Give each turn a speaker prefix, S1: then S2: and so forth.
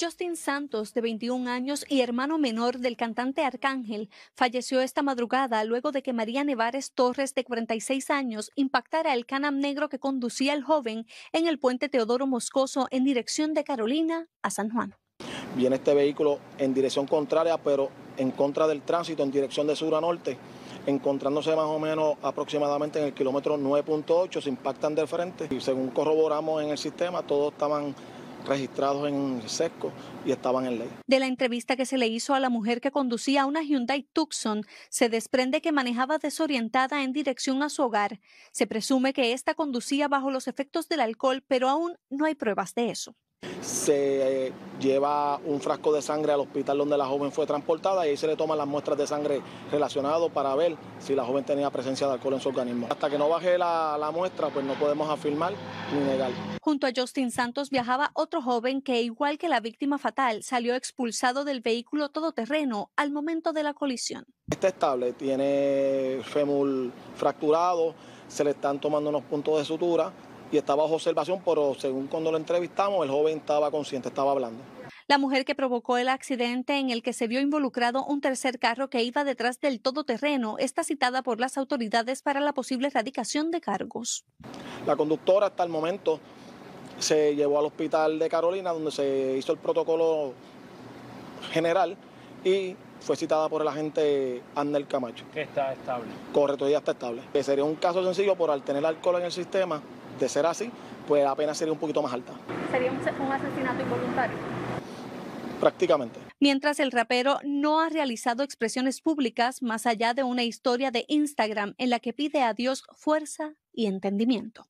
S1: Justin Santos, de 21 años y hermano menor del cantante Arcángel, falleció esta madrugada luego de que María Nevares Torres, de 46 años, impactara el canam negro que conducía el joven en el puente Teodoro Moscoso en dirección de Carolina a San Juan.
S2: Viene este vehículo en dirección contraria, pero en contra del tránsito, en dirección de sur a norte encontrándose más o menos aproximadamente en el kilómetro 9.8, se impactan del frente y según corroboramos en el sistema, todos estaban registrados en SESCO y estaban en ley.
S1: De la entrevista que se le hizo a la mujer que conducía una Hyundai Tucson, se desprende que manejaba desorientada en dirección a su hogar. Se presume que ésta conducía bajo los efectos del alcohol, pero aún no hay pruebas de eso.
S2: Se eh, lleva un frasco de sangre al hospital donde la joven fue transportada y ahí se le toman las muestras de sangre relacionadas para ver si la joven tenía presencia de alcohol en su organismo. Hasta que no baje la, muestra, pues no podemos afirmar ni negar.
S1: Junto a Justin Santos viajaba otro joven que, igual que la víctima fatal, salió expulsado del vehículo todoterreno al momento de la colisión.
S2: Está estable, tiene fémur fracturado, se le están tomando unos puntos de sutura, y está bajo observación, pero según cuando lo entrevistamos, el joven estaba consciente, estaba hablando.
S1: La mujer que provocó el accidente en el que se vio involucrado un tercer carro que iba detrás del todoterreno está citada por las autoridades para la posible erradicación de cargos.
S2: La conductora hasta el momento se llevó al hospital de Carolina donde se hizo el protocolo general y fue citada por el agente Ander Camacho. Que está estable. Correcto, ya está estable. Que eh, sería un caso sencillo por al tener alcohol en el sistema, de ser así, pues la pena sería un poquito más alta.
S1: ¿Sería un asesinato involuntario? Prácticamente. Mientras el rapero no ha realizado expresiones públicas más allá de una historia de Instagram en la que pide a Dios fuerza y entendimiento.